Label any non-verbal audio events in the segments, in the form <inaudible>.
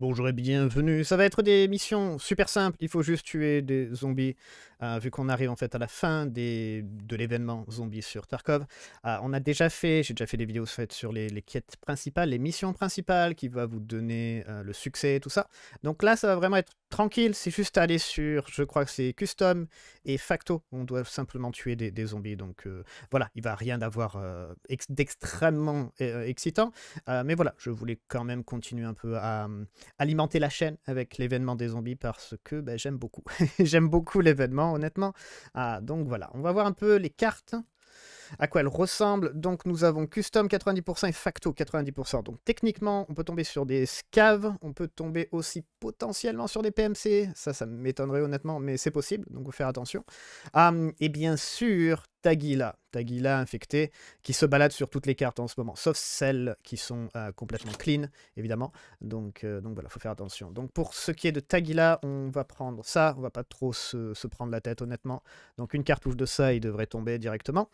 Bonjour et bienvenue. Ça va être des missions super simples. Il faut juste tuer des zombies. Euh, vu qu'on arrive en fait à la fin de l'événement zombies sur Tarkov, euh, on a déjà fait, j'ai déjà fait des vidéos faites sur les, quêtes principales, les missions principales qui va vous donner euh, le succès et tout ça. Donc là, ça va vraiment être tranquille. C'est juste aller sur, je crois que c'est custom et facto. On doit simplement tuer des, zombies. Donc voilà, il va rien d'avoir d'extrêmement excitant. mais voilà, je voulais quand même continuer un peu à alimenter la chaîne avec l'événement des zombies parce que ben, j'aime beaucoup. <laughs> j'aime beaucoup l'événement, honnêtement. Ah, donc voilà, on va voir un peu les cartes à quoi elles ressemblent Donc nous avons custom 90% et facto 90%. Donc techniquement, on peut tomber sur des scaves, on peut tomber aussi potentiellement sur des PMC. Ça, ça m'étonnerait honnêtement, mais c'est possible, donc vous faire attention. Hum, et bien sûr, Tagila, Tagila infecté, qui se balade sur toutes les cartes en ce moment, sauf celles qui sont euh, complètement clean, évidemment. Donc, euh, voilà, donc faut faire attention. Donc pour ce qui est de Tagila, on va prendre ça, on va pas trop se, prendre la tête, honnêtement. Donc une cartouche de ça, il devrait tomber directement.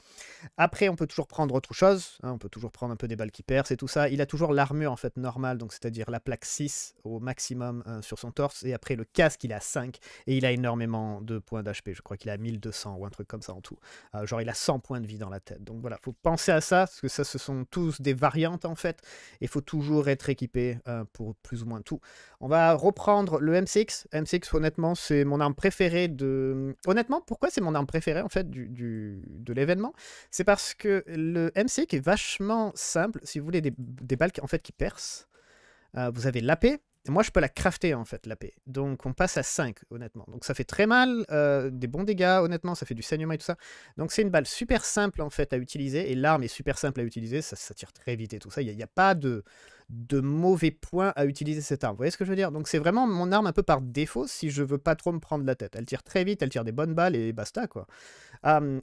Après, on peut toujours prendre autre chose, hein. on peut toujours prendre un peu des balles qui percent et tout ça. Il a toujours l'armure en fait normale, donc c'est-à-dire la plaque 6 au maximum euh, sur son torse, et après le casque, il a 5, et il a énormément de points d'HP, je crois qu'il a 1200 ou un truc comme ça en tout il a 100 points de vie dans la tête. Donc voilà, faut penser à ça, parce que ça, ce sont tous des variantes en fait, et faut toujours être équipé euh, pour plus ou moins tout. On va reprendre le M6. M6, honnêtement, c'est mon arme préférée de... Honnêtement, pourquoi c'est mon arme préférée en fait du, de l'événement C'est parce que le M6 est vachement simple, si vous voulez, des, balles qui, en fait qui percent. Euh, vous avez l'AP, moi, je peux la crafter, en fait, la paix Donc, on passe à 5, honnêtement. Donc, ça fait très mal, euh, des bons dégâts, honnêtement, ça fait du saignement et tout ça. Donc, c'est une balle super simple, en fait, à utiliser. Et l'arme est super simple à utiliser, ça, tire très vite et tout ça. Il n'y a, pas de, de mauvais points à utiliser cette arme. Vous voyez ce que je veux dire Donc, c'est vraiment mon arme un peu par défaut si je veux pas trop me prendre la tête. Elle tire très vite, elle tire des bonnes balles et basta, quoi.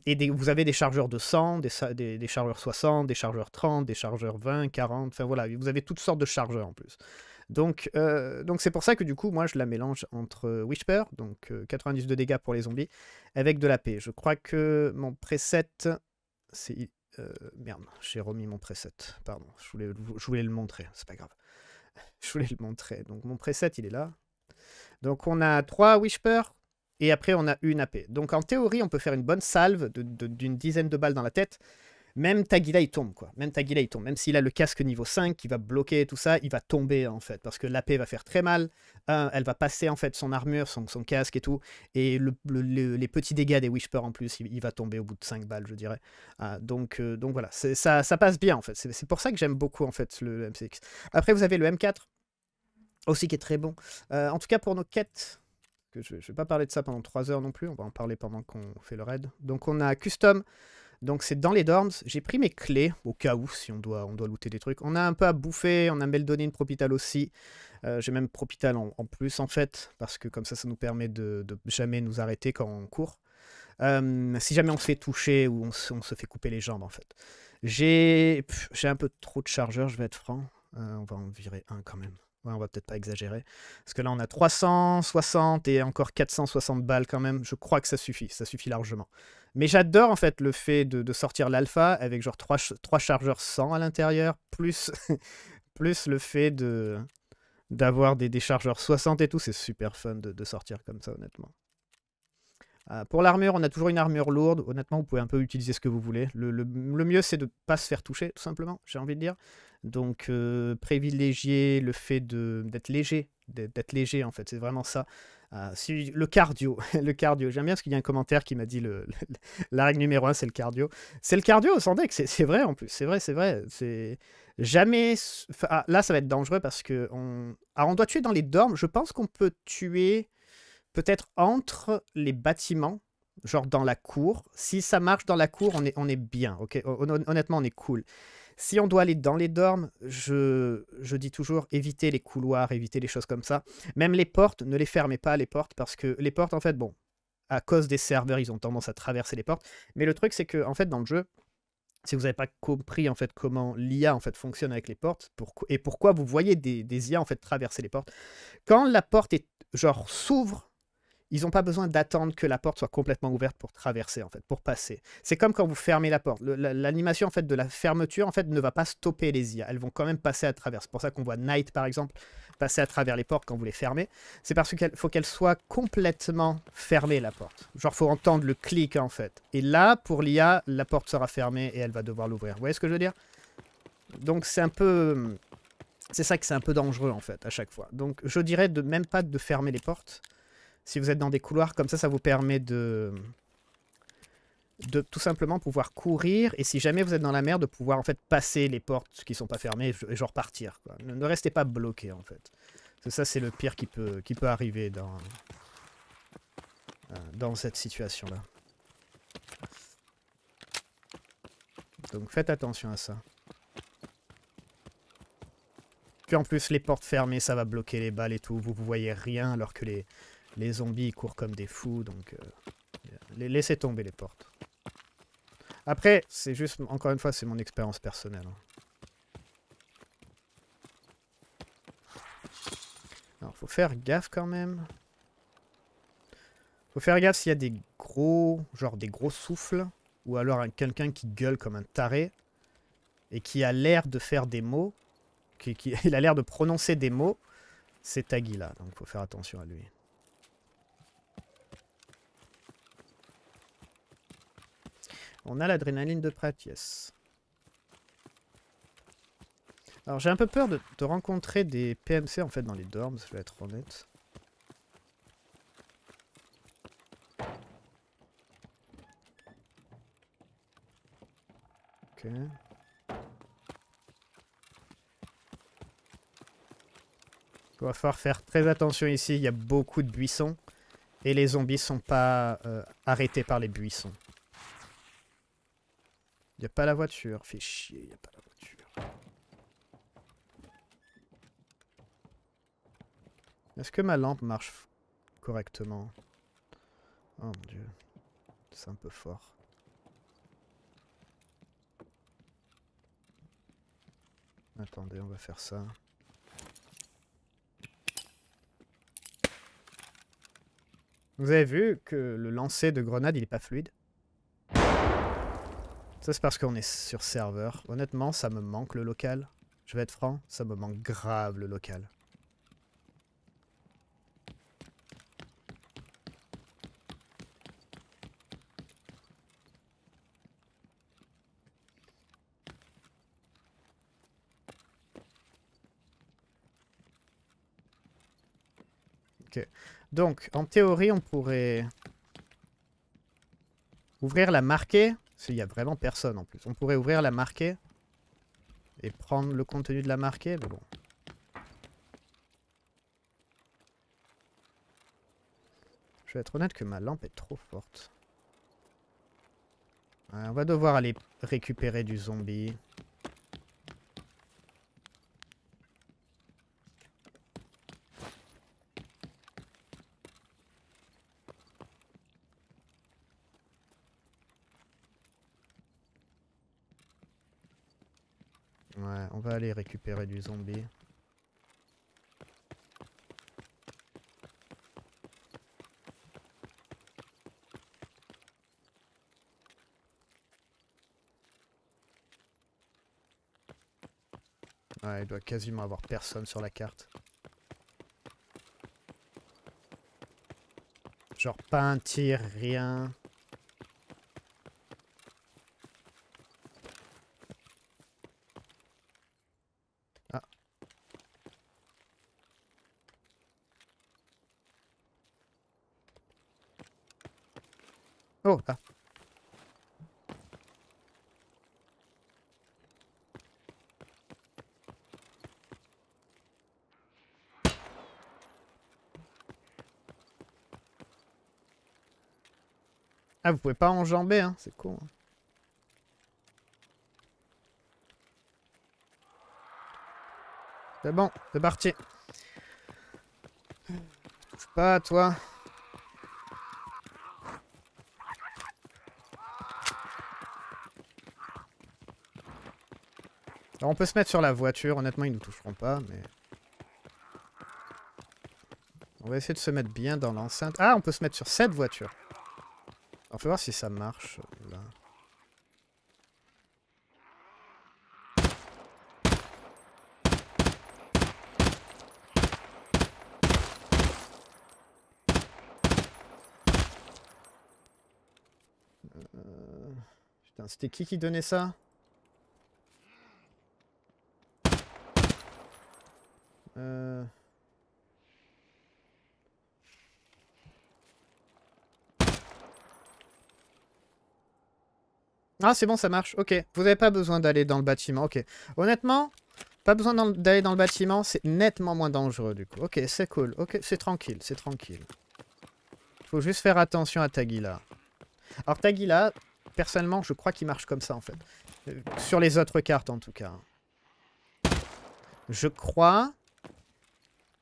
et vous avez des chargeurs de 100, des, des, des chargeurs 60, des chargeurs 30, des chargeurs 20, 40. Enfin, voilà, vous avez toutes sortes de chargeurs, en plus. Donc, euh, donc c'est pour ça que du coup, moi, je la mélange entre euh, Whisper, donc 92 euh, 90 de dégâts pour les zombies, avec de la paix. Je crois que mon preset, c'est... merde, j'ai remis mon preset, pardon, je voulais, je voulais le montrer, c'est pas grave. <laughs> Je voulais le montrer, donc mon preset, il est là. Donc on a 3 Whisper, et après on a une AP. Donc en théorie, on peut faire une bonne salve d'une dizaine de balles dans la tête, même Tagila il tombe quoi. Même Tagila il tombe. Même s'il a le casque niveau 5 qui va bloquer tout ça, il va tomber en fait. Parce que la l'AP va faire très mal. elle va passer en fait son armure, son, casque et tout. Et les petits dégâts des Whisper en plus, il, va tomber au bout de 5 balles, je dirais. Ah, donc, euh, donc voilà, ça, ça passe bien en fait. C'est pour ça que j'aime beaucoup en fait le MCX. Après vous avez le M4 aussi qui est très bon. Euh, en tout cas pour nos quêtes. Que je ne vais pas parler de ça pendant 3 heures non plus, on va en parler pendant qu'on fait le raid. Donc on a custom, donc c'est dans les dorms. J'ai pris mes clés, au cas où, si on doit, on doit looter des trucs. On a un peu à bouffer, on a une Propital aussi. Euh, j'ai même Propital en, plus, en fait, parce que comme ça, ça nous permet de, jamais nous arrêter quand on court. Euh, si jamais on se fait toucher ou on se, fait couper les jambes, en fait. J'ai un peu trop de chargeurs, je vais être franc. Euh, on va en virer un quand même. Ouais, on va peut-être pas exagérer. Parce que là, on a 360 et encore 460 balles quand même. Je crois que ça suffit. Ça suffit largement. Mais j'adore en fait le fait de, sortir l'alpha avec genre 3, chargeurs 100 à l'intérieur, plus, <laughs> plus le fait de d'avoir des, des, chargeurs 60 et tout. C'est super fun de, sortir comme ça, honnêtement. Ah, pour l'armure, on a toujours une armure lourde. Honnêtement, vous pouvez un peu utiliser ce que vous voulez. Le, le mieux, c'est de ne pas se faire toucher, tout simplement, j'ai envie de dire. Donc euh, privilégier le fait d'être léger, d'être léger en fait, c'est vraiment ça. Ah, le cardio, <laughs> le cardio. J'aime bien parce qu'il y a un commentaire qui m'a dit le, <laughs> la règle numéro un, c'est le cardio. C'est le cardio, sans deck, c'est vrai en plus, c'est vrai, c'est vrai. C'est jamais. Ah, là, ça va être dangereux parce que on, ah, on doit tuer dans les dormes. Je pense qu'on peut tuer peut-être entre les bâtiments genre dans la cour. Si ça marche dans la cour, on est, on est bien, ok Honnêtement, on est cool. Si on doit aller dans les dorms, je, je dis toujours éviter les couloirs, éviter les choses comme ça. Même les portes, ne les fermez pas les portes parce que les portes, en fait, bon, à cause des serveurs, ils ont tendance à traverser les portes. Mais le truc, c'est que, en fait, dans le jeu, si vous n'avez pas compris en fait comment l'IA en fait fonctionne avec les portes pour, et pourquoi vous voyez des, des, IA en fait traverser les portes, quand la porte est genre s'ouvre ils n'ont pas besoin d'attendre que la porte soit complètement ouverte pour traverser, en fait, pour passer. C'est comme quand vous fermez la porte. L'animation, en fait, de la fermeture, en fait, ne va pas stopper les IA. Elles vont quand même passer à travers. C'est pour ça qu'on voit Knight, par exemple, passer à travers les portes quand vous les fermez. C'est parce qu'il faut qu'elle soit complètement fermée, la porte. Genre, faut entendre le clic, en fait. Et là, pour l'IA, la porte sera fermée et elle va devoir l'ouvrir. Vous voyez ce que je veux dire Donc, c'est un peu... C'est ça que c'est un peu dangereux, en fait, à chaque fois. Donc, je dirais de même pas de fermer les portes. Si vous êtes dans des couloirs comme ça, ça vous permet de de tout simplement pouvoir courir et si jamais vous êtes dans la mer de pouvoir en fait passer les portes qui sont pas fermées et genre partir Ne, restez pas bloqué en fait. ça c'est le pire qui peut, qui peut arriver dans, euh, dans cette situation là. Donc faites attention à ça. Puis en plus les portes fermées ça va bloquer les balles et tout, vous ne voyez rien alors que les, les zombies courent comme des fous, donc euh, laissez tomber les portes. Après, c'est juste, encore une fois, c'est mon expérience personnelle. Hein. Alors, faut faire gaffe quand même. Faut faire gaffe s'il y a des gros, genre des gros souffles, ou alors quelqu'un qui gueule comme un taré, et qui a l'air de faire des mots, qui, <laughs> il a l'air de prononcer des mots, c'est Taguila, là, donc faut faire attention à lui. On a l'adrénaline de yes. Alors j'ai un peu peur de, rencontrer des PMC en fait dans les dorms, je vais être honnête. Ok. Il va falloir faire très attention ici, il y a beaucoup de buissons. Et les zombies sont pas euh, arrêtés par les buissons. Il a pas la voiture. Fait chier, il a pas la voiture. Est-ce que ma lampe marche correctement Oh mon dieu. C'est un peu fort. Attendez, on va faire ça. Vous avez vu que le lancer de grenade, il est pas fluide ça, c'est parce qu'on est sur serveur. Honnêtement, ça me manque le local. Je vais être franc, ça me manque grave le local. Ok. Donc, en théorie, on pourrait ouvrir la marquée il n'y a vraiment personne en plus. On pourrait ouvrir la marquée et prendre le contenu de la marquée, mais bon. Je vais être honnête que ma lampe est trop forte. Euh, on va devoir aller récupérer du zombie. récupérer du zombie. il doit quasiment avoir personne sur la carte. Genre pas un tir, rien. Ah, vous pouvez pas enjamber, hein, c'est con. Hein. C'est bon, c'est parti. pas, toi. Alors on peut se mettre sur la voiture, honnêtement ils nous toucheront pas, mais... On va essayer de se mettre bien dans l'enceinte. Ah, on peut se mettre sur cette voiture. On peut voir si ça marche. Là. Euh, putain, c'était qui qui donnait ça Ah, c'est bon, ça marche. Ok. Vous n'avez pas besoin d'aller dans le bâtiment. Ok. Honnêtement, pas besoin d'aller dans le bâtiment. C'est nettement moins dangereux, du coup. Ok, c'est cool. Ok, c'est tranquille. C'est tranquille. Faut juste faire attention à Tagila. Alors, Tagila, personnellement, je crois qu'il marche comme ça, en fait. Euh, sur les autres cartes, en tout cas. Je crois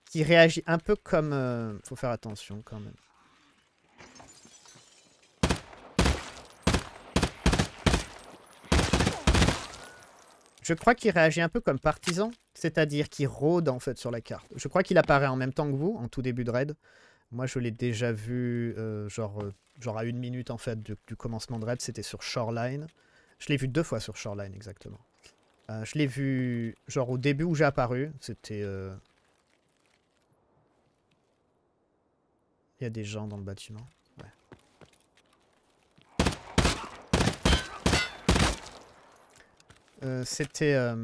qu'il réagit un peu comme... Euh, faut faire attention, quand même. Je crois qu'il réagit un peu comme partisan, c'est-à-dire qu'il rôde en fait sur la carte. Je crois qu'il apparaît en même temps que vous, en tout début de raid. Moi je l'ai déjà vu euh, euh, genre, à une minute en fait du, commencement de raid, c'était sur Shoreline. Je l'ai vu deux fois sur Shoreline exactement. Euh, je l'ai vu genre au début où j'ai apparu, c'était... Il y a des gens dans le bâtiment. Euh, c'était euh,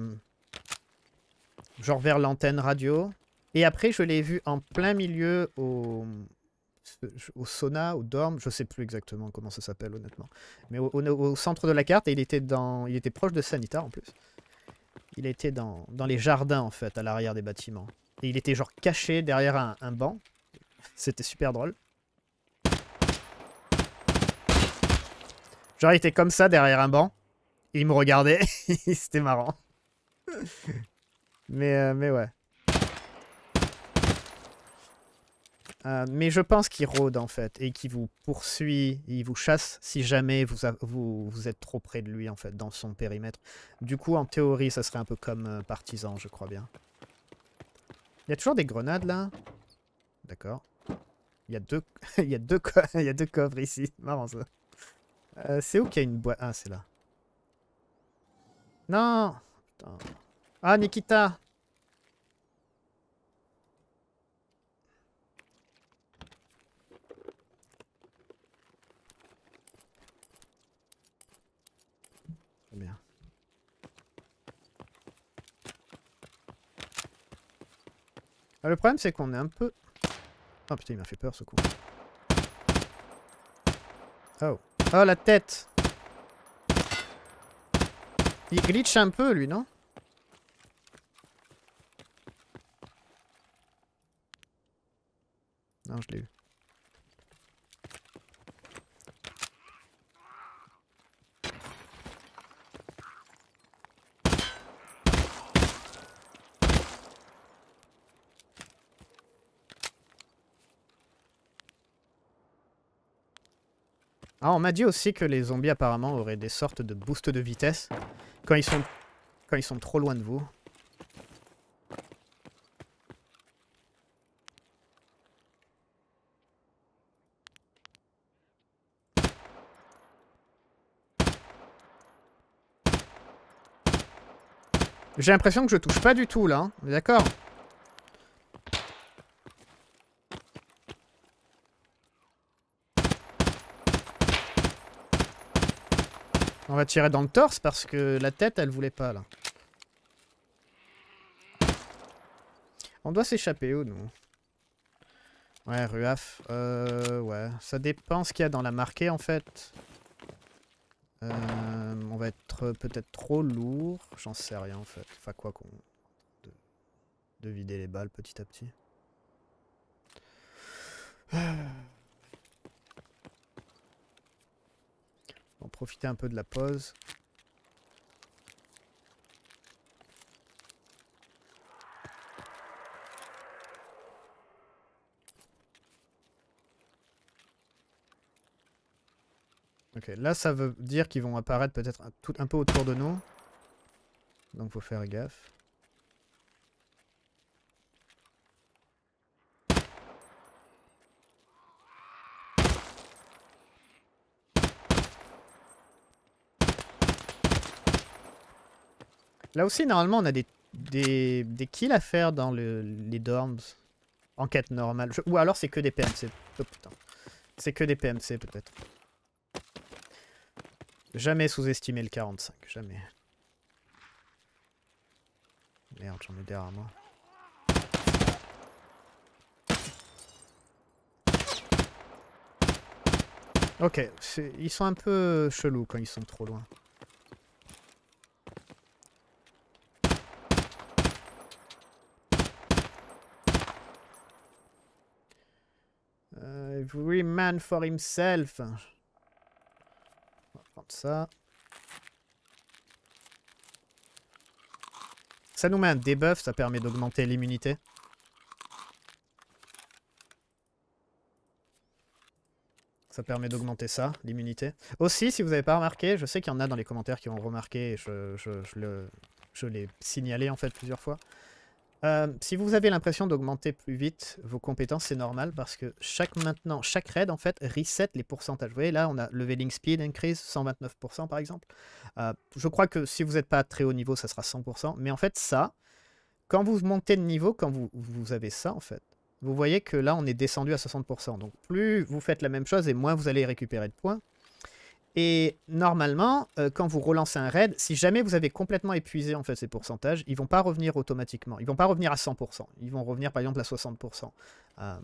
genre vers l'antenne radio. Et après, je l'ai vu en plein milieu au, au sauna, au dorm, je sais plus exactement comment ça s'appelle honnêtement. Mais au, centre de la carte, et il était, dans, il était proche de Sanitar en plus. Il était dans, les jardins en fait, à l'arrière des bâtiments. Et il était genre caché derrière un, un banc. C'était super drôle. Genre il était comme ça derrière un banc il me regardait. <laughs> C'était marrant. mais, euh, mais ouais. Euh, mais je pense qu'il rôde en fait et qu'il vous poursuit, il vous chasse si jamais vous, êtes trop près de lui en fait dans son périmètre. Du coup en théorie ça serait un peu comme euh, partisan je crois bien. Il y a toujours des grenades là D'accord. Il y a deux, <laughs> il y a deux, <laughs> il y a deux coffres ici, marrant ça. c'est où qu'il y a une boîte Ah c'est là. Non Ah, Nikita ah, le problème c'est qu'on est un peu... Ah putain il m'a fait peur ce coup. Oh. Oh la tête il glitch un peu, lui, non Non, je l'ai eu. Ah, on m'a dit aussi que les zombies apparemment auraient des sortes de boosts de vitesse. Quand ils sont, quand ils sont trop loin de vous. J'ai l'impression que je touche pas du tout là, hein. d'accord On va tirer dans le torse parce que la tête, elle voulait pas, là. On doit s'échapper, où, nous Ouais, Ruaf. Euh, ouais. Ça dépend ce qu'il y a dans la marquée, en fait. Euh, on va être peut-être trop lourd. J'en sais rien, en fait. Enfin, quoi qu'on... De... de vider les balles petit à petit. profiter un peu de la pause. Ok, là ça veut dire qu'ils vont apparaître peut-être un, un peu autour de nous. Donc faut faire gaffe. Là aussi, normalement, on a des, des, kills à faire dans les dorms. Enquête normale. ou alors c'est que des PMC. Oh putain. C'est que des PMC peut-être. Jamais sous-estimer le 45. Jamais. Merde, j'en ai derrière moi. Ok, ils sont un peu chelous quand ils sont trop loin. Every man for himself. On ça. Ça nous met un debuff, ça permet d'augmenter l'immunité. Ça permet d'augmenter ça, l'immunité. Aussi, si vous n'avez pas remarqué, je sais qu'il y en a dans les commentaires qui ont remarqué, je, je l'ai signalé en fait plusieurs fois. Euh, si vous avez l'impression d'augmenter plus vite vos compétences, c'est normal parce que chaque maintenant, chaque raid en fait reset les pourcentages. Vous voyez là, on a leveling speed increase 129% par exemple. Euh, je crois que si vous n'êtes pas à très haut niveau, ça sera 100%. Mais en fait, ça, quand vous montez de niveau, quand vous, vous avez ça en fait, vous voyez que là, on est descendu à 60%. Donc plus vous faites la même chose et moins vous allez récupérer de points. Et normalement, euh, quand vous relancez un raid, si jamais vous avez complètement épuisé en fait ces pourcentages, ils vont pas revenir automatiquement. Ils vont pas revenir à 100%. Ils vont revenir par exemple à 60%. Euh,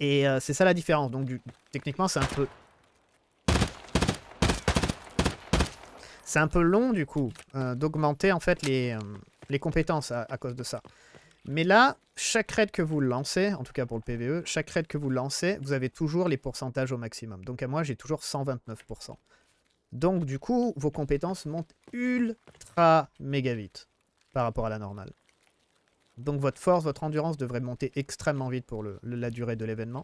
et euh, c'est ça la différence. Donc techniquement, c'est un peu... C'est un peu long du coup d'augmenter en fait les, compétences à, cause de ça. Mais là, chaque raid que vous lancez, en tout cas pour le PVE, chaque raid que vous lancez, vous avez toujours les pourcentages au maximum. Donc à moi, j'ai toujours 129%. Donc du coup, vos compétences montent ultra méga vite par rapport à la normale. Donc votre force, votre endurance devrait monter extrêmement vite pour la durée de l'événement.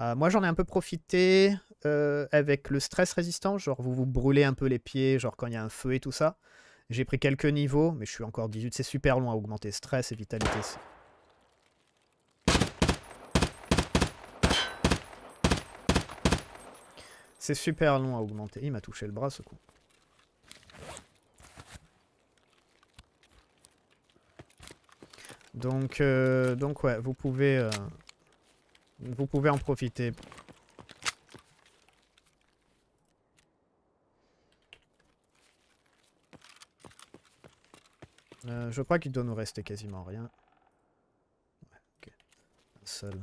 Euh, moi j'en ai un peu profité euh, avec le stress résistant, genre vous vous brûlez un peu les pieds, genre quand il y a un feu et tout ça. J'ai pris quelques niveaux, mais je suis encore 18. C'est super long à augmenter stress et vitalité. C'est super long à augmenter. Il m'a touché le bras ce coup. Donc, euh, donc ouais, vous pouvez, euh, vous pouvez en profiter Euh, je crois qu'il doit nous rester quasiment rien. ok. Un seul.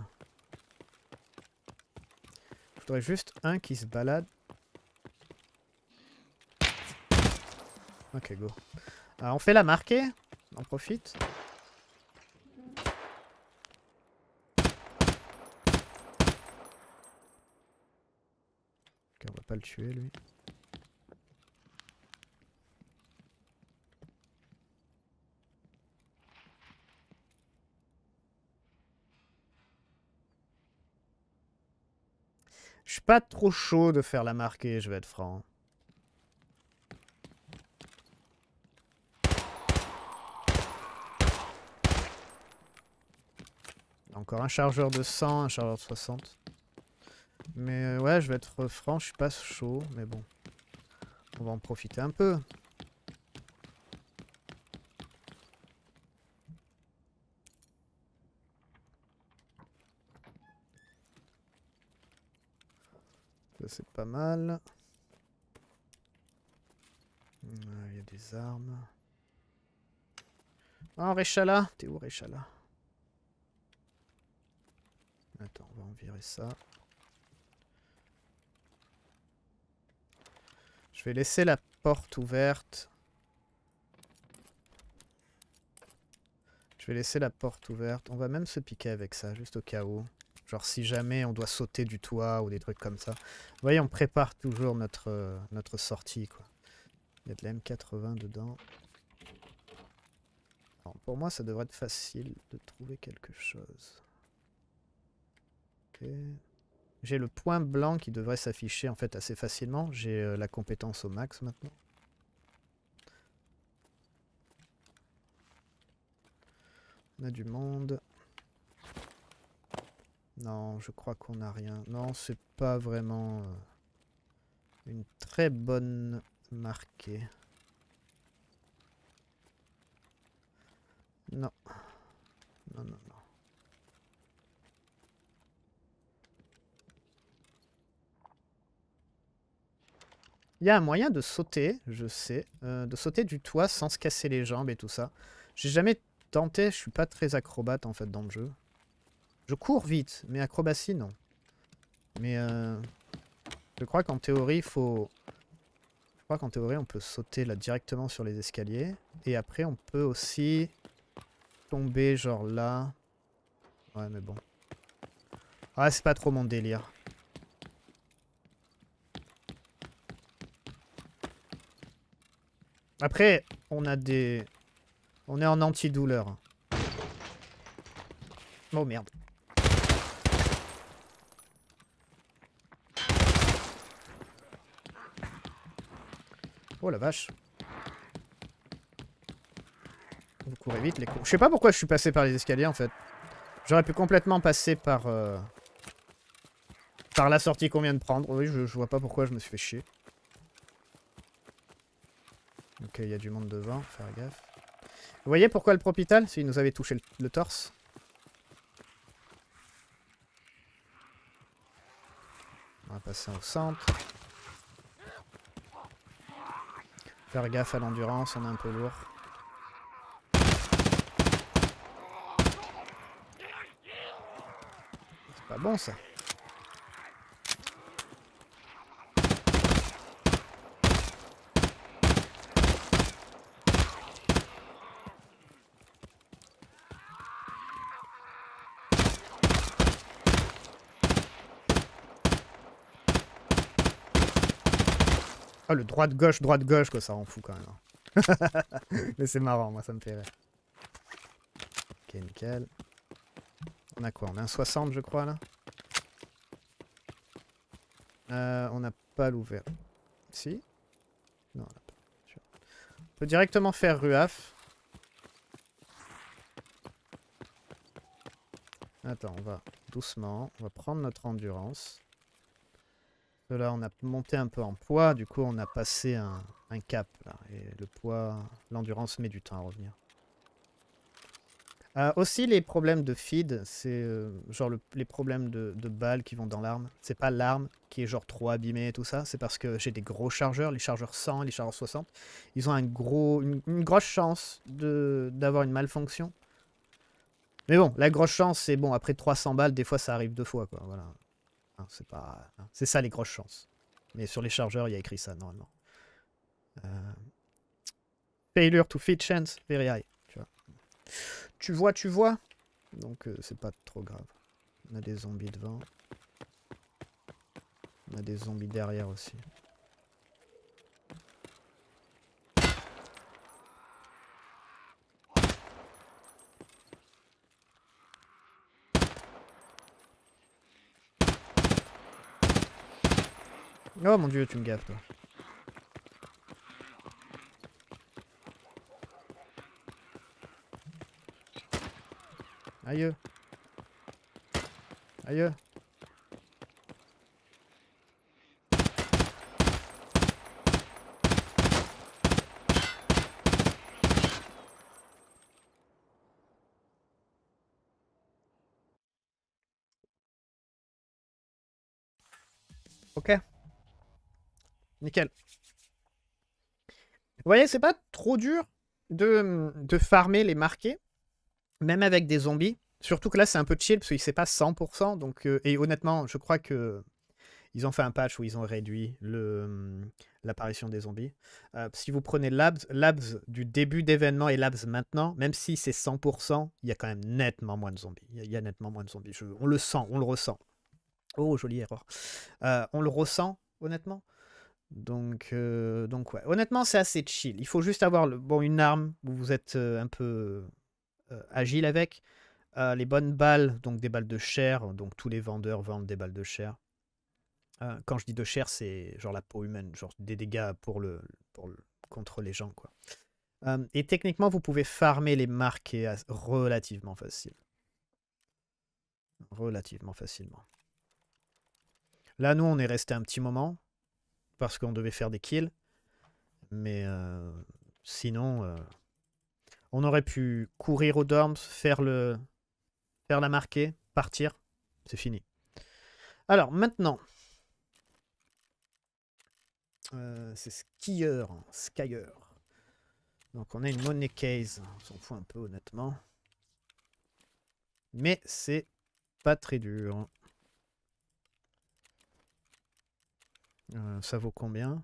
Je voudrais juste un qui se balade. Ok, go. on fait la marquer. On profite. Ok, on va pas le tuer, lui. trop chaud de faire la marquer, je vais être franc. Encore un chargeur de 100, un chargeur de 60. Mais euh, ouais, je vais être franc, je suis pas chaud, mais bon. On va en profiter un peu. c'est pas mal. Ah, il y a des armes. Oh, Réchala T'es où, Réchala Attends, on va en virer ça. Je vais laisser la porte ouverte. Je vais laisser la porte ouverte. On va même se piquer avec ça, juste au cas où. Alors, si jamais on doit sauter du toit ou des trucs comme ça. Vous voyez, on prépare toujours notre, euh, notre sortie, quoi. Il y a de la M80 dedans. pour moi, ça devrait être facile de trouver quelque chose. J'ai le point blanc qui devrait s'afficher en fait assez facilement. J'ai euh, la compétence au max maintenant. On a du monde. Non, je crois qu'on n'a rien. Non, c'est pas vraiment euh, une très bonne marquée. Non. Non, non, non. Il y a un moyen de sauter, je sais, euh, de sauter du toit sans se casser les jambes et tout ça. J'ai jamais tenté, je suis pas très acrobate en fait dans le jeu. Je cours vite, mais acrobatie, non. Mais euh, je crois qu'en théorie, il faut... Je crois qu'en théorie, on peut sauter là directement sur les escaliers. Et après, on peut aussi tomber genre là. Ouais, mais bon. Ah, c'est pas trop mon délire. Après, on a des... On est en douleur. Oh merde. Oh la vache. Vous courez vite les coups. Je sais pas pourquoi je suis passé par les escaliers en fait. J'aurais pu complètement passer par... Euh, par la sortie qu'on vient de prendre. Oui, je, vois pas pourquoi je me suis fait chier. Ok, il y a du monde devant, faire gaffe. Vous voyez pourquoi le propital S'il nous avait touché le torse. On va passer au centre. Faire gaffe à l'endurance, on est un peu lourd. C'est pas bon ça. le droit de gauche, droit de gauche, quoi, ça rend fou quand même. Hein. <laughs> Mais c'est marrant, moi, ça me fait rire. Ok, nickel. On a quoi On a un 60, je crois, là euh, On n'a pas l'ouvert. Si Non, on On peut directement faire RUAF. Attends, on va doucement. On va prendre notre endurance là, on a monté un peu en poids, du coup, on a passé un, cap. Là, et le poids, l'endurance met du temps à revenir. Euh, aussi, les problèmes de feed, c'est euh, genre les problèmes de, balles qui vont dans l'arme. C'est pas l'arme qui est genre trop abîmée et tout ça, c'est parce que j'ai des gros chargeurs, les chargeurs 100, les chargeurs 60. Ils ont une, une grosse chance d'avoir une malfonction. Mais bon, la grosse chance, c'est bon, après 300 balles, des fois ça arrive deux fois, quoi, voilà. Hein, c'est pas... Hein. c'est ça les grosses chances. Mais sur les chargeurs, il y a écrit ça normalement. Euh, failure to fit chance, very high. Tu vois, tu vois. Donc euh, c'est pas trop grave. On a des zombies devant. On a des zombies derrière aussi. Oh mon dieu, tu me gaffes, toi. Aïe. Aïe. Nickel. Vous voyez, c'est pas trop dur de, de farmer les marqués, même avec des zombies. Surtout que là, c'est un peu chill, parce ne c'est pas 100%. Donc, euh, et honnêtement, je crois que ils ont fait un patch où ils ont réduit hum, l'apparition des zombies. Euh, si vous prenez Labs, Labs du début d'événement et Labs maintenant, même si c'est 100%, il y a quand même nettement moins de zombies. Il y, a nettement moins de zombies. on le sent, on le ressent. Oh, jolie erreur. Euh, on le ressent, honnêtement. Donc, euh, donc Honnêtement, c'est assez chill. Il faut juste avoir bon, une arme où vous êtes euh, un peu euh, agile avec. les bonnes balles, donc des balles de chair. Donc tous les vendeurs vendent des balles de chair. quand je dis de chair, c'est genre la peau humaine, genre des dégâts pour contre les gens. quoi. et techniquement, vous pouvez farmer les marques relativement facile. Relativement facilement. Là, nous, on est resté un petit moment parce qu'on devait faire des kills. Mais euh, sinon, euh, on aurait pu courir au dorms, faire, le, faire la marquée, partir. C'est fini. Alors maintenant, euh, c'est skieur, Donc on a une monnaie case, on s'en fout un peu honnêtement. Mais c'est pas très dur. Euh, ça vaut combien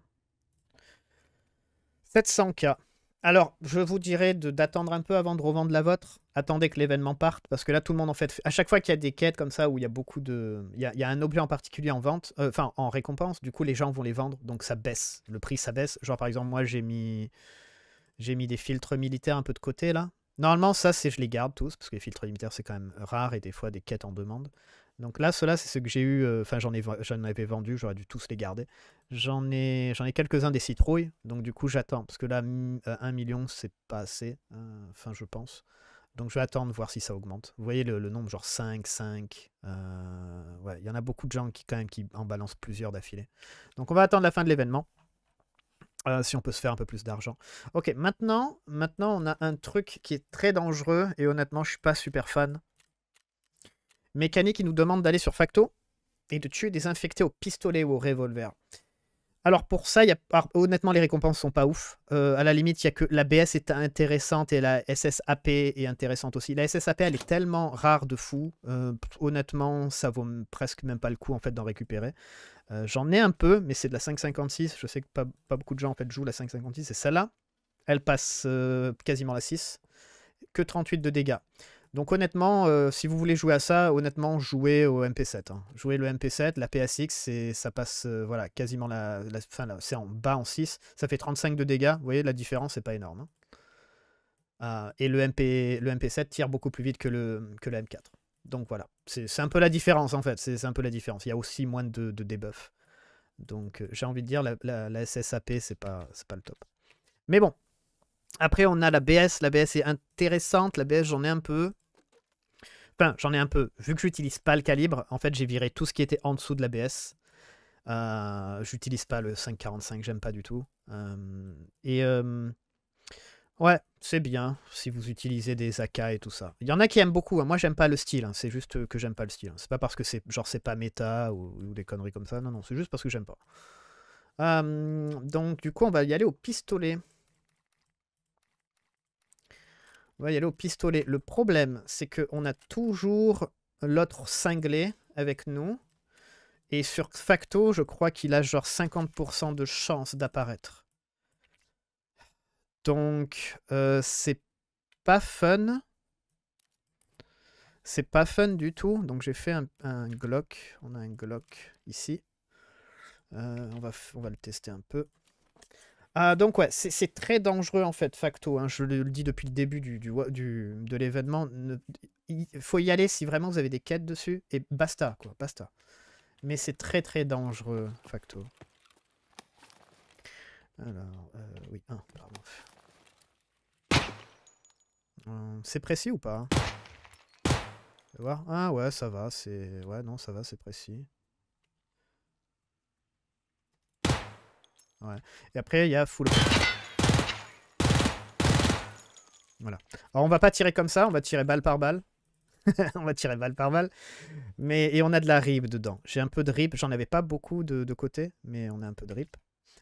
700K. Alors, je vous dirais d'attendre un peu avant de revendre la vôtre. Attendez que l'événement parte, parce que là, tout le monde, en fait, à chaque fois qu'il y a des quêtes comme ça, où il y a beaucoup de... Il y a, un objet en particulier en vente, euh, enfin, en récompense, du coup, les gens vont les vendre, donc ça baisse. Le prix, ça baisse. Genre, par exemple, moi, j'ai mis... J'ai mis des filtres militaires un peu de côté, là. Normalement, ça, c'est je les garde tous, parce que les filtres militaires, c'est quand même rare, et des fois, des quêtes en demande. Donc là, ceux-là, c'est ceux que j'ai eu. Euh, enfin, j'en ai, avais vendu. J'aurais dû tous les garder. J'en ai, j'en ai quelques-uns des citrouilles. Donc du coup, j'attends parce que là, 1 euh, million, c'est pas assez. Euh, enfin, je pense. Donc je vais attendre voir si ça augmente. Vous voyez le, nombre, genre 5, 5. ouais, il y en a beaucoup de gens qui quand même qui en balancent plusieurs d'affilée. Donc on va attendre la fin de l'événement. si on peut se faire un peu plus d'argent. Ok, maintenant, maintenant on a un truc qui est très dangereux et honnêtement je suis pas super fan. Mécanique qui nous demande d'aller sur Facto et de tuer des infectés au pistolet ou au revolver. Alors pour ça, ah, honnêtement, les récompenses sont pas ouf. Euh, à la limite, il y a que la BS est intéressante et la SSAP est intéressante aussi. La SSAP, elle est tellement rare de fou. Euh, honnêtement, ça vaut presque même pas le coup en fait d'en récupérer. Euh, j'en ai un peu, mais c'est de la 5,56. Je sais que pas, beaucoup de gens en fait jouent la 5,56. C'est celle-là. Elle passe quasiment la 6. Que 38 de dégâts. Donc honnêtement, euh, si vous voulez jouer à ça, honnêtement, jouez au MP7. Hein. Jouez le MP7, la PSX, ça passe euh, voilà, quasiment la, c'est en bas en 6. Ça fait 35 de dégâts. Vous voyez, la différence n'est pas énorme. Hein. Euh, et le, MP, le MP7 tire beaucoup plus vite que le, que M4. Donc voilà, c'est un peu la différence en fait. C'est un peu la différence. Il y a aussi moins de, de Donc j'ai envie de dire, la, SSAP, c'est pas, pas le top. Mais bon, après, on a la BS. La BS est intéressante. La BS, j'en ai un peu. Enfin, j'en ai un peu. Vu que j'utilise pas le calibre, en fait, j'ai viré tout ce qui était en dessous de la BS. Euh, j'utilise pas le 5.45, j'aime pas du tout. Euh, et euh, ouais, c'est bien si vous utilisez des AK et tout ça. Il y en a qui aiment beaucoup. Hein. Moi, j'aime pas le style. Hein. C'est juste que j'aime pas le style. Hein. C'est pas parce que c'est genre c'est pas méta ou, ou, des conneries comme ça. Non, non, c'est juste parce que j'aime pas. donc, du coup, on va y aller au pistolet. On va y aller au pistolet. Le problème, c'est qu'on a toujours l'autre cinglé avec nous. Et sur Facto, je crois qu'il a genre 50% de chance d'apparaître. Donc, euh, c'est pas fun. C'est pas fun du tout. Donc, j'ai fait un, Glock. On a un Glock ici. Euh, on, va, on va le tester un peu. Ah donc ouais, c'est très dangereux en fait, facto. Hein. je le, dis depuis le début du, de l'événement. Il faut y aller si vraiment vous avez des quêtes dessus. Et basta, quoi, basta. Mais c'est très très dangereux, facto. Alors, euh, oui, un, pardon. Hum, c'est précis ou pas Ah ouais, ça va, c'est... Ouais, non, ça va, c'est précis. Et après, il y a full. Voilà. Alors, on va pas tirer comme ça, on va tirer balle par balle. <laughs> on va tirer balle par balle. Mais, et on a de la rip dedans. J'ai un peu de rip J'en avais pas beaucoup de, côté, mais on a un peu de rip.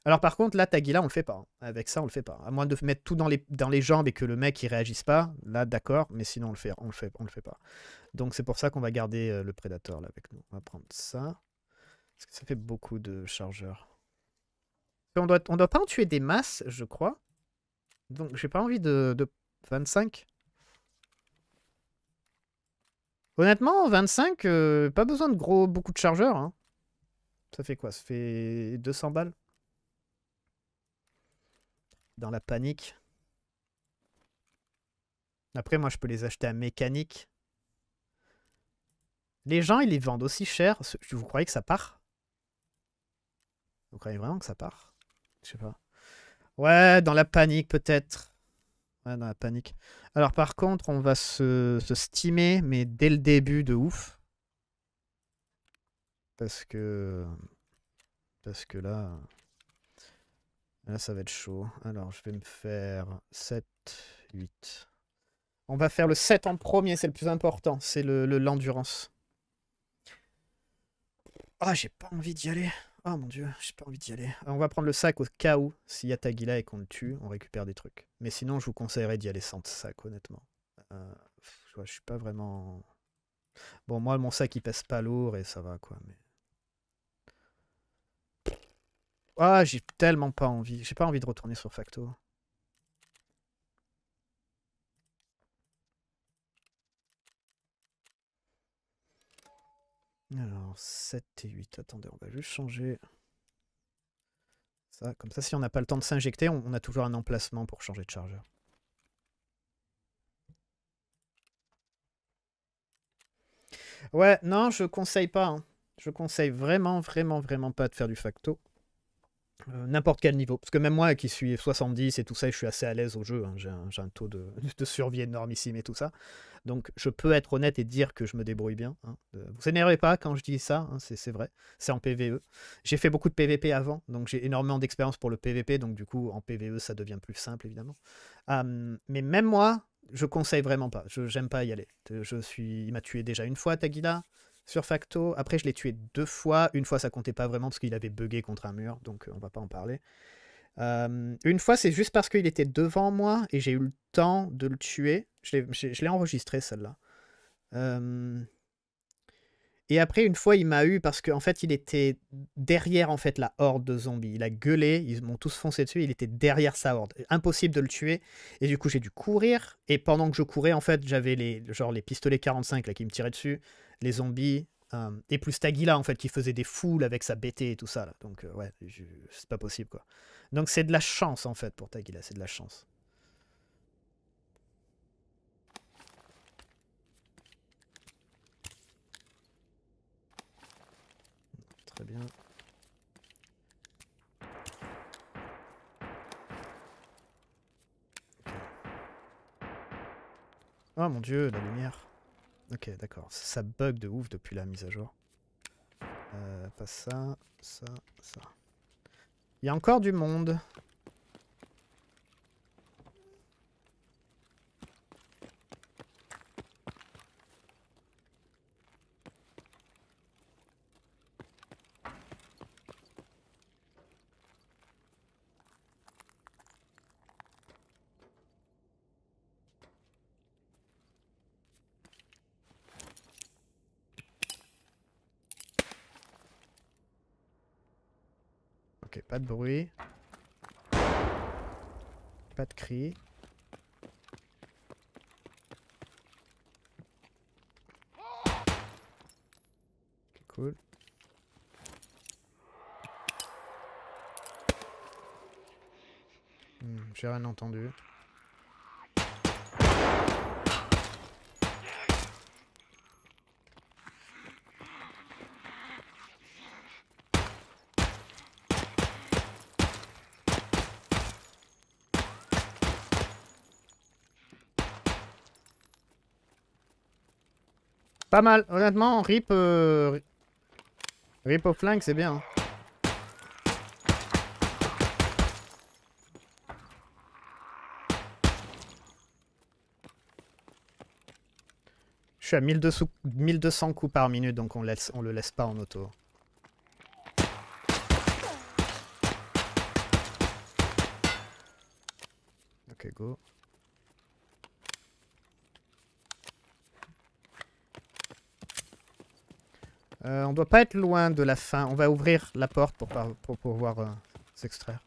Alors par contre, là, Taguila, on le fait pas. Hein. Avec ça, on le fait pas. À moins de mettre tout dans les, dans les jambes et que le mec, il réagisse pas. Là, d'accord, mais sinon, on le fait, on le fait, on le fait pas. Donc c'est pour ça qu'on va garder euh, le Predator là avec nous. On va prendre ça. Parce que ça fait beaucoup de chargeurs. On doit, pas en tuer des masses, je crois. Donc j'ai pas envie de, 25 Honnêtement, 25, euh, pas besoin de gros, beaucoup de chargeurs. Hein. Ça fait quoi Ça fait 200 balles. Dans la panique. Après, moi, je peux les acheter à mécanique. Les gens, ils les vendent aussi cher. Vous croyez que ça part Vous croyez vraiment que ça part je sais pas. Ouais, dans la panique peut-être. Ouais, dans la panique. Alors par contre, on va se, se mais dès le début de ouf. Parce que... Parce que là... Là, ça va être chaud. Alors, je vais me faire 7, 8. On va faire le 7 en premier, c'est le plus important. C'est l'endurance. Le, l'endurance. ah, j'ai pas envie d'y aller oh, mon dieu, j'ai pas envie d'y aller. Euh, on va prendre le sac au cas où, s'il y a Tagila et qu'on le tue, on récupère des trucs. Mais sinon, je vous conseillerais d'y aller sans sac, honnêtement. Euh, je, suis pas vraiment... Bon, moi, mon sac, il pèse pas lourd et ça va, quoi. Mais... Ah, j'ai tellement pas envie. J'ai pas envie de retourner sur Facto. Alors, 7 et 8. Attendez, on va juste changer. Ça, comme ça, si on n'a pas le temps de s'injecter, on, a toujours un emplacement pour changer de chargeur. Ouais, non, je conseille pas. Hein. Je conseille vraiment, vraiment, vraiment pas de faire du facto. Euh, n'importe quel niveau. Parce que même moi qui suis 70 et tout ça, je suis assez à l'aise au jeu. Hein, j'ai un, taux <laughs> de, survie énormissime et tout ça. Donc je peux être honnête et dire que je me débrouille bien. Hein. Euh, vous n'énervez pas quand je dis ça, hein, c'est vrai. C'est en PVE. J'ai fait beaucoup de PVP avant, donc j'ai énormément d'expérience pour le PVP. Donc du coup, en PVE, ça devient plus simple, évidemment. mais même moi, je conseille vraiment pas. Je n'aime pas y aller. Je suis, il m'a tué déjà une fois, Taguila sur Facto. Après, je l'ai tué deux fois. Une fois, ça comptait pas vraiment parce qu'il avait bugué contre un mur, donc euh, on va pas en parler. Euh, une fois, c'est juste parce qu'il était devant moi et j'ai eu le temps de le tuer. Je l'ai enregistré, celle-là. Euh, et après, une fois, il m'a eu parce qu'en fait, il était derrière en fait la horde de zombies. Il a gueulé, ils m'ont tous foncé dessus, il était derrière sa horde. Impossible de le tuer. Et du coup, j'ai dû courir. Et pendant que je courais, en fait, j'avais les, les pistolets 45 là, qui me tiraient dessus les zombies, euh, et plus Tagila en fait qui faisait des foules avec sa BT et tout ça là. Donc euh, ouais, c'est pas possible quoi. Donc c'est de la chance en fait pour Tagila, c'est de la chance. Très bien. Oh mon dieu, la lumière. Ok, d'accord. Ça bug de ouf depuis la mise à jour. Euh, pas ça, ça, ça. Il y a encore du monde. Pas mal, honnêtement, rip... Euh, rip au flingue, c'est bien. Hein. Je suis à 1200, 1200 coups par minute, donc on, on le laisse pas en auto. Ok, go. Euh, on doit pas être loin de la fin. On va ouvrir la porte pour, pouvoir euh, s'extraire.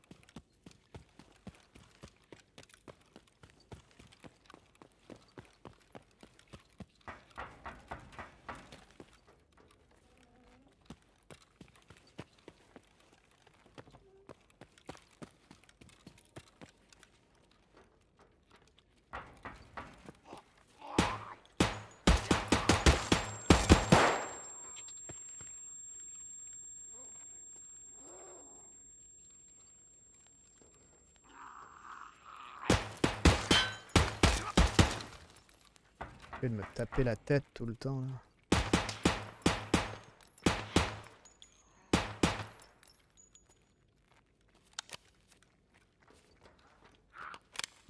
de me taper la tête tout le temps là.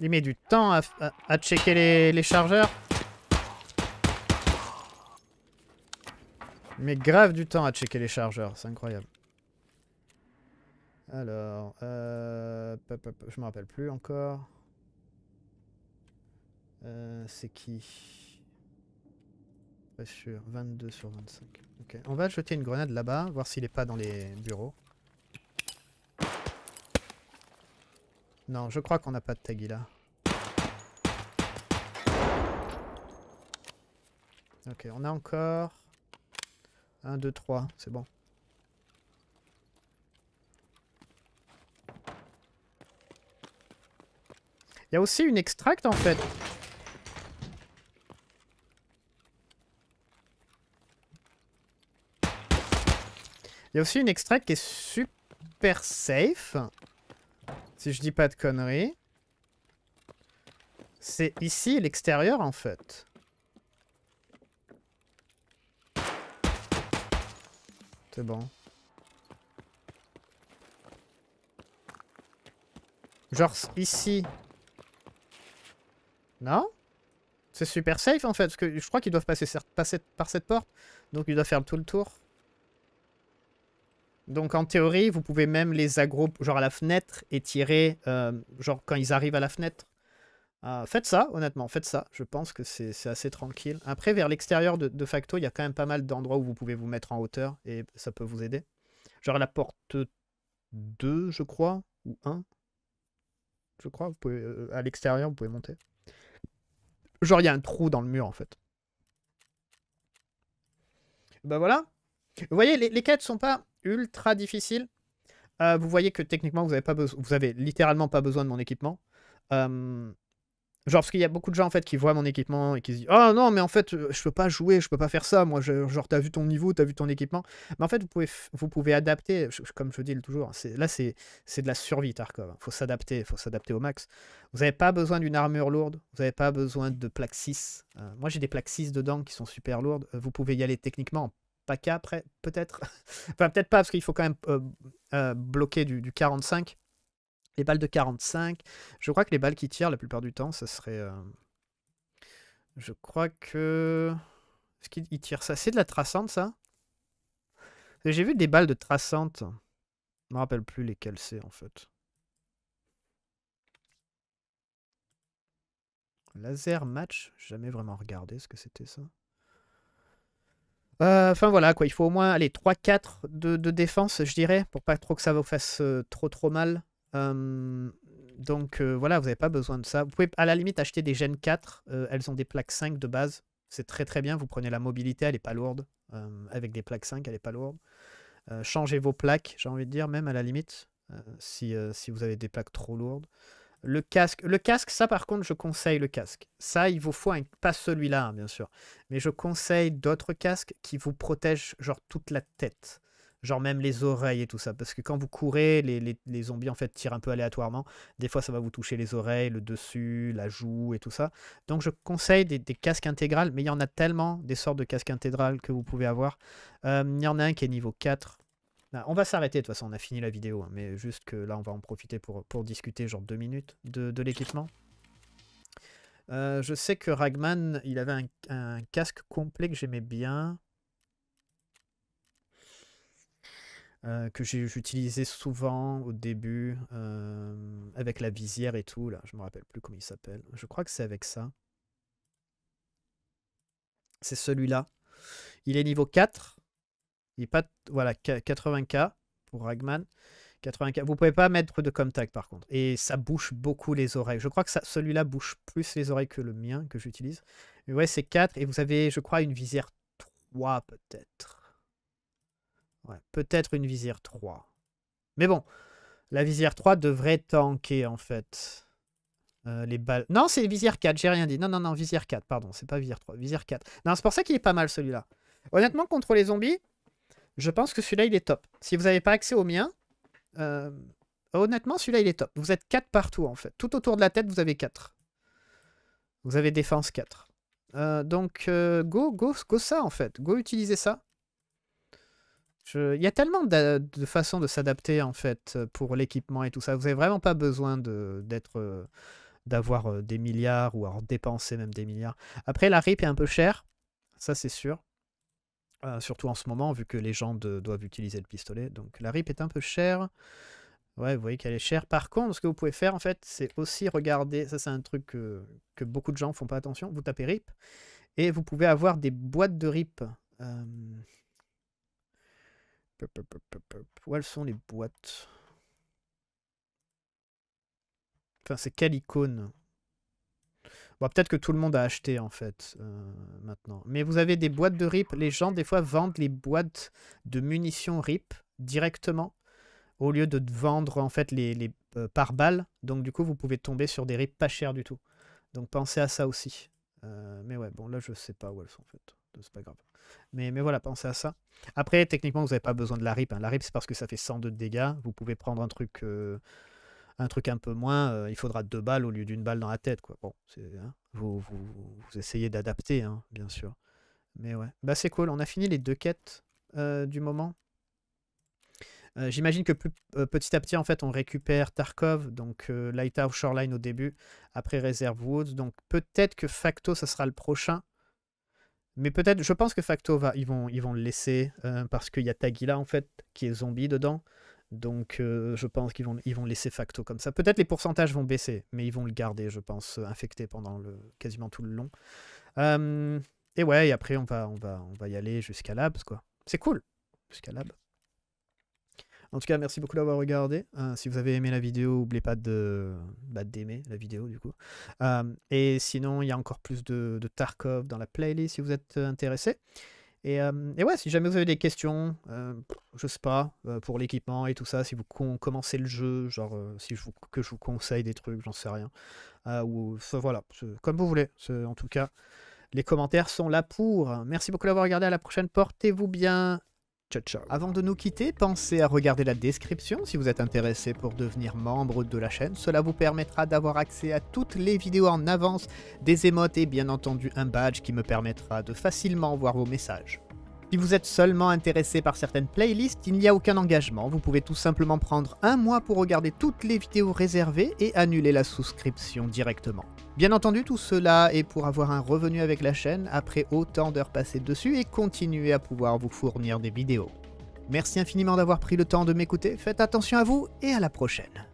Il met du temps à, checker les, chargeurs. Il met grave du temps à checker les chargeurs, c'est incroyable. Alors, euh, je me rappelle plus encore. Euh, c'est qui pas 22 sur 25. Ok. On va jeter une grenade là-bas, voir s'il est pas dans les bureaux. Non, je crois qu'on n'a pas de taggy là. Ok, on a encore... 1, 2, 3, c'est bon. Il y a aussi une extract en fait Il y a aussi une extrait qui est super safe. Si je dis pas de conneries. C'est ici, l'extérieur, en fait. C'est bon. Genre ici. Non C'est super safe en fait, parce que je crois qu'ils doivent passer, passer par cette porte. Donc ils doivent faire tout le tour. Donc en théorie, vous pouvez même les agro, genre à la fenêtre et tirer euh, genre quand ils arrivent à la fenêtre. Euh, faites ça, honnêtement, faites ça. Je pense que c'est assez tranquille. Après, vers l'extérieur de, facto, il y a quand même pas mal d'endroits où vous pouvez vous mettre en hauteur et ça peut vous aider. Genre la porte 2, je crois, ou 1. Je crois, vous pouvez, euh, à l'extérieur, vous pouvez monter. Genre, il y a un trou dans le mur, en fait. ben voilà. Vous voyez, les, les quêtes sont pas ultra difficile. Euh, vous voyez que techniquement, vous avez, pas vous avez littéralement pas besoin de mon équipement. genre, parce qu'il y a beaucoup de gens en fait qui voient mon équipement et qui se disent Oh non, mais en fait, euh, je peux pas jouer, je peux pas faire ça. Moi, je, genre, t'as vu ton niveau, t'as vu ton équipement. Mais en fait, vous pouvez, vous pouvez adapter, comme je dis toujours, hein, là, c'est de la survie, Tarkov. Hein. Faut s'adapter, faut s'adapter au max. Vous n'avez pas besoin d'une armure lourde, vous n'avez pas besoin de plaques 6. Euh, moi, j'ai des plaques 6 dedans qui sont super lourdes. Vous pouvez y aller techniquement après peut-être. <laughs> enfin, peut-être pas, parce qu'il faut quand même euh, euh, bloquer du, 45. Les balles de 45. Je crois que les balles qui tirent, la plupart du temps, ça serait. Euh, je crois que. ce qu'il tire ça C'est de la traçante, ça J'ai vu des balles de traçante. Je me rappelle plus lesquelles c'est, en fait. Laser match Jamais vraiment regardé ce que c'était, ça. Euh, enfin voilà, quoi, il faut au moins aller 3-4 de, défense, je dirais, pour pas trop que ça vous fasse euh, trop trop mal. Euh, donc voilà, vous n'avez pas besoin de ça. Vous pouvez à la limite acheter des Gen 4, elles ont des plaques 5 de base. C'est très très bien, vous prenez la mobilité, elle n'est pas lourde. avec des plaques 5, elle n'est pas lourde. changez vos plaques, j'ai envie de dire, même à la limite, si vous avez des plaques trop lourdes. Le casque, le casque, ça par contre, je conseille le casque. Ça, il vous faut pas celui-là, hein, bien sûr, mais je conseille d'autres casques qui vous protègent genre toute la tête, genre même les oreilles et tout ça, parce que quand vous courez, les, zombies en fait tirent un peu aléatoirement. Des fois, ça va vous toucher les oreilles, le dessus, la joue et tout ça. Donc, je conseille des, casques intégrales, mais il y en a tellement des sortes de casques intégrales que vous pouvez avoir. Euh, il y en a un qui est niveau 4 bah, on va s'arrêter, de toute façon, on a fini la vidéo, hein, mais juste que là, on va en profiter pour, pour discuter, genre deux minutes, de, l'équipement. Euh, je sais que Ragman, il avait un, casque complet que j'aimais bien. Euh, que j'utilisais souvent au début, euh, avec la visière et tout, là, je me rappelle plus comment il s'appelle. Je crois que c'est avec ça. C'est celui-là. Il est niveau 4. Il pas voilà 80K pour Ragman. 80K. Vous pouvez pas mettre de contact par contre. Et ça bouche beaucoup les oreilles. Je crois que celui-là bouche plus les oreilles que le mien que j'utilise. Mais ouais, c'est 4. Et vous avez, je crois, une visière 3 peut-être. Ouais, peut-être une visière 3. Mais bon, la visière 3 devrait tanker en fait. Euh, les balles. Non, c'est visière 4, j'ai rien dit. Non, non, non, visière 4, pardon, c'est pas visière 3, visière 4. Non, c'est pour ça qu'il est pas mal celui-là. Honnêtement, contre les zombies, je pense que celui-là, il est top. Si vous n'avez pas accès au mien, euh, honnêtement, celui-là, il est top. Vous êtes 4 partout, en fait. Tout autour de la tête, vous avez 4. Vous avez défense 4. Euh, donc, euh, go, go, go ça, en fait. Go utiliser ça. Il y a tellement de, façons de s'adapter, en fait, pour l'équipement et tout ça. Vous n'avez vraiment pas besoin d'être... d'avoir des milliards ou alors dépenser même des milliards. Après, la RIP est un peu chère, ça c'est sûr. Euh, surtout en ce moment, vu que les gens doivent utiliser le pistolet. Donc la RIP est un peu chère. Ouais, vous voyez qu'elle est chère. Par contre, ce que vous pouvez faire, en fait, c'est aussi regarder, ça c'est un truc que, beaucoup de gens font pas attention, vous tapez RIP, et vous pouvez avoir des boîtes de RIP. Euh, où elles sont les boîtes Enfin, c'est quelle icône Bon, peut-être que tout le monde a acheté, en fait, euh, maintenant. Mais vous avez des boîtes de RIP. Les gens, des fois, vendent les boîtes de munitions RIP directement, au lieu de vendre, en fait, les, euh, par balles. Donc, du coup, vous pouvez tomber sur des RIP pas chers du tout. Donc, pensez à ça aussi. Euh, mais ouais, bon, là, je sais pas où elles sont, en fait. C'est pas grave. Mais, mais voilà, pensez à ça. Après, techniquement, vous n'avez pas besoin de la RIP. Hein. La RIP, c'est parce que ça fait 102 de dégâts. Vous pouvez prendre un truc un truc un peu moins, euh, il faudra deux balles au lieu d'une balle dans la tête. Quoi. Bon, hein, vous, vous, essayez d'adapter, hein, bien sûr. Mais ouais, bah c'est cool, on a fini les deux quêtes euh, du moment. Euh, j'imagine que petit à petit, en fait, on récupère Tarkov, donc Lighthouse Shoreline au début, après Reserve Woods. Donc peut-être que Facto, ça sera le prochain. Mais peut-être, je pense que Facto, va, ils, vont, ils vont le laisser, parce qu'il y a Tagila, en fait, qui est zombie dedans. Donc euh, je pense qu'ils vont, ils vont laisser facto comme ça. Peut-être les pourcentages vont baisser, mais ils vont le garder, je pense, euh, infecté pendant quasiment tout le long. Euh, et ouais, et après on va, on va, on va y aller jusqu'à l'abs, quoi. C'est cool, jusqu'à l'ABS. En tout cas, merci beaucoup d'avoir regardé. si vous avez aimé la vidéo, n'oubliez pas de bah, d'aimer la vidéo du coup. et sinon, il y a encore plus de, de, Tarkov dans la playlist si vous êtes intéressé. Euh, et, ouais, si jamais vous avez des questions, euh, je sais pas, euh, pour l'équipement et tout ça, si vous commencez le jeu, genre si que je vous conseille des trucs, j'en sais rien. ou voilà, comme vous voulez. En tout cas, les commentaires sont là pour. Merci beaucoup d'avoir regardé. À la prochaine, portez-vous bien. Avant de nous quitter, pensez à regarder la description si vous êtes intéressé pour devenir membre de la chaîne. Cela vous permettra d'avoir accès à toutes les vidéos en avance, des émotes et bien entendu un badge qui me permettra de facilement voir vos messages. Si vous êtes seulement intéressé par certaines playlists, il n'y a aucun engagement, vous pouvez tout simplement prendre un mois pour regarder toutes les vidéos réservées et annuler la souscription directement. Bien entendu, tout cela est pour avoir un revenu avec la chaîne après autant d'heures passées dessus et continuer à pouvoir vous fournir des vidéos. Merci infiniment d'avoir pris le temps de m'écouter, faites attention à vous et à la prochaine.